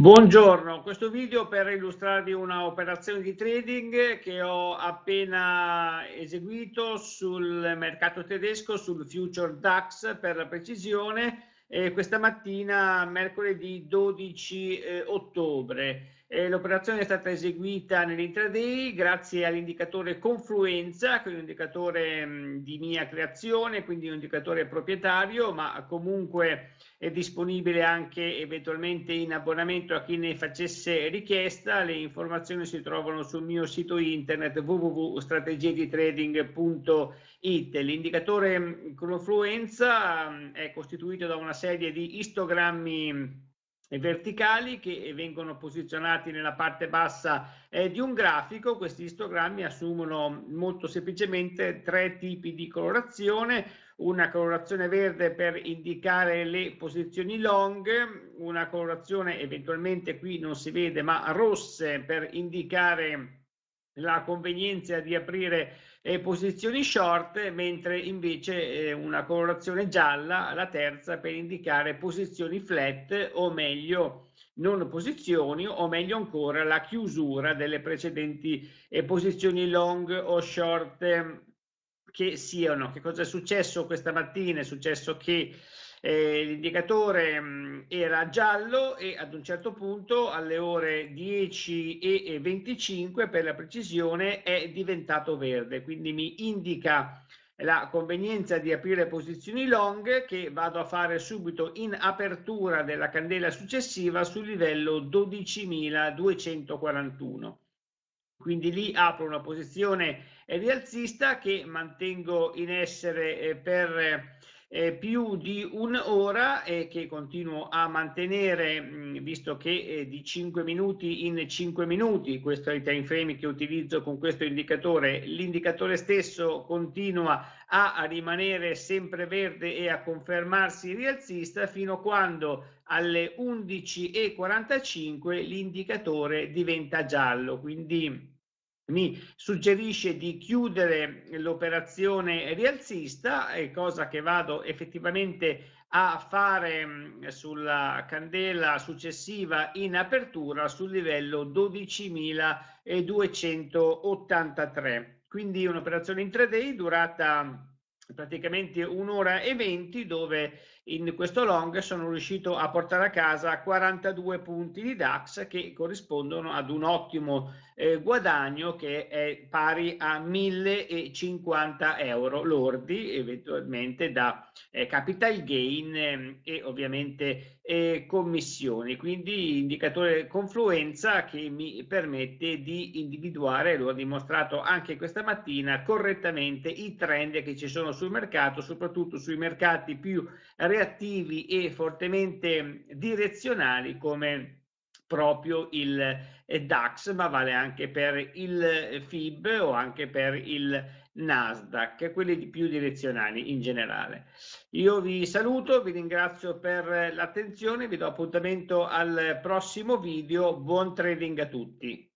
Buongiorno, questo video per illustrarvi una operazione di trading che ho appena eseguito sul mercato tedesco, sul future DAX per la precisione, eh, questa mattina mercoledì 12 eh, ottobre. Eh, l'operazione è stata eseguita nell'intraday grazie all'indicatore confluenza, che è un indicatore mh, di mia creazione, quindi un indicatore proprietario, ma comunque è disponibile anche eventualmente in abbonamento a chi ne facesse richiesta. Le informazioni si trovano sul mio sito internet www.strategieditrading.it. L'indicatore confluenza mh, è costituito da una serie di istogrammi verticali che vengono posizionati nella parte bassa eh, di un grafico. Questi istogrammi assumono molto semplicemente tre tipi di colorazione, una colorazione verde per indicare le posizioni long, una colorazione eventualmente qui non si vede ma rosse per indicare la convenienza di aprire e posizioni short, mentre invece eh, una colorazione gialla, la terza, per indicare posizioni flat o meglio non posizioni o meglio ancora la chiusura delle precedenti eh, posizioni long o short che siano. Che cosa è successo questa mattina? È successo che eh, l'indicatore era giallo e ad un certo punto alle ore 10 e 25 per la precisione è diventato verde, quindi mi indica la convenienza di aprire posizioni long che vado a fare subito in apertura della candela successiva sul livello 12.241. Quindi lì apro una posizione rialzista che mantengo in essere eh, per eh, più di un'ora e eh, che continuo a mantenere mh, mm, visto che eh, di 5 minuti in 5 minuti, questo è il time frame che utilizzo con questo indicatore, l'indicatore stesso continua a rimanere sempre verde e a confermarsi rialzista fino a quando alle 11.45 l'indicatore diventa giallo, quindi mi suggerisce di chiudere l'operazione rialzista, eh, cosa che vado effettivamente a fare mm, sulla candela successiva in apertura sul livello 12.283. Quindi un'operazione intraday durata mm, praticamente un'ora e venti dove in questo long sono riuscito a portare a casa 42 punti di DAX che corrispondono ad un ottimo eh, guadagno che è pari a 1050 euro lordi eventualmente da eh, capital gain eh, e ovviamente eh, commissioni quindi indicatore confluenza che mi permette di individuare lo ha dimostrato anche questa mattina correttamente i trend che ci sono sul mercato soprattutto sui mercati più reali reattivi e fortemente direzionali come proprio il eh, DAX, ma vale anche per il eh, FIB o anche per il Nasdaq, quelli più direzionali in generale. Io vi saluto, vi ringrazio per l'attenzione, vi do appuntamento al prossimo video, buon trading a tutti.